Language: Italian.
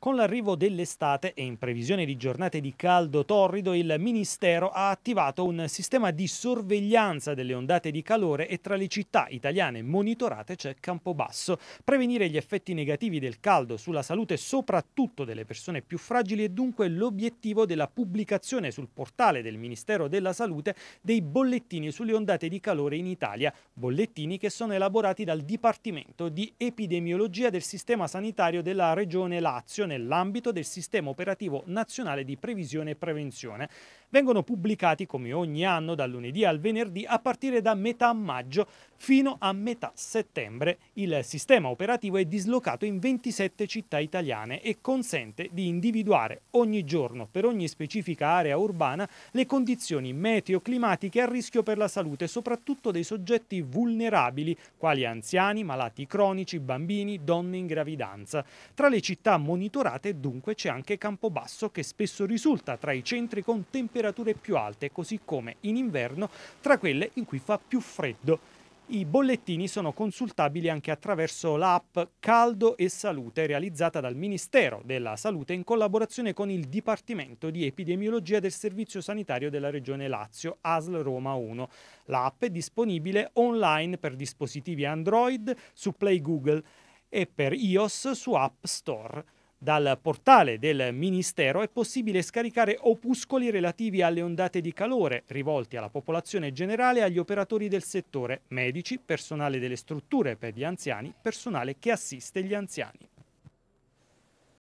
Con l'arrivo dell'estate e in previsione di giornate di caldo torrido, il Ministero ha attivato un sistema di sorveglianza delle ondate di calore e tra le città italiane monitorate c'è Campobasso. Prevenire gli effetti negativi del caldo sulla salute soprattutto delle persone più fragili è dunque l'obiettivo della pubblicazione sul portale del Ministero della Salute dei bollettini sulle ondate di calore in Italia, bollettini che sono elaborati dal Dipartimento di Epidemiologia del Sistema Sanitario della Regione Lazio nell'ambito del Sistema Operativo Nazionale di Previsione e Prevenzione. Vengono pubblicati come ogni anno dal lunedì al venerdì a partire da metà maggio fino a metà settembre. Il sistema operativo è dislocato in 27 città italiane e consente di individuare ogni giorno per ogni specifica area urbana le condizioni meteo-climatiche a rischio per la salute, soprattutto dei soggetti vulnerabili, quali anziani, malati cronici, bambini, donne in gravidanza. Tra le città monitorate colturate dunque c'è anche Campobasso che spesso risulta tra i centri con temperature più alte, così come in inverno tra quelle in cui fa più freddo. I bollettini sono consultabili anche attraverso l'app Caldo e Salute realizzata dal Ministero della Salute in collaborazione con il Dipartimento di Epidemiologia del Servizio Sanitario della Regione Lazio, ASL Roma 1. L'app è disponibile online per dispositivi Android su Play Google e per iOS su App Store. Dal portale del Ministero è possibile scaricare opuscoli relativi alle ondate di calore rivolti alla popolazione generale e agli operatori del settore, medici, personale delle strutture per gli anziani, personale che assiste gli anziani.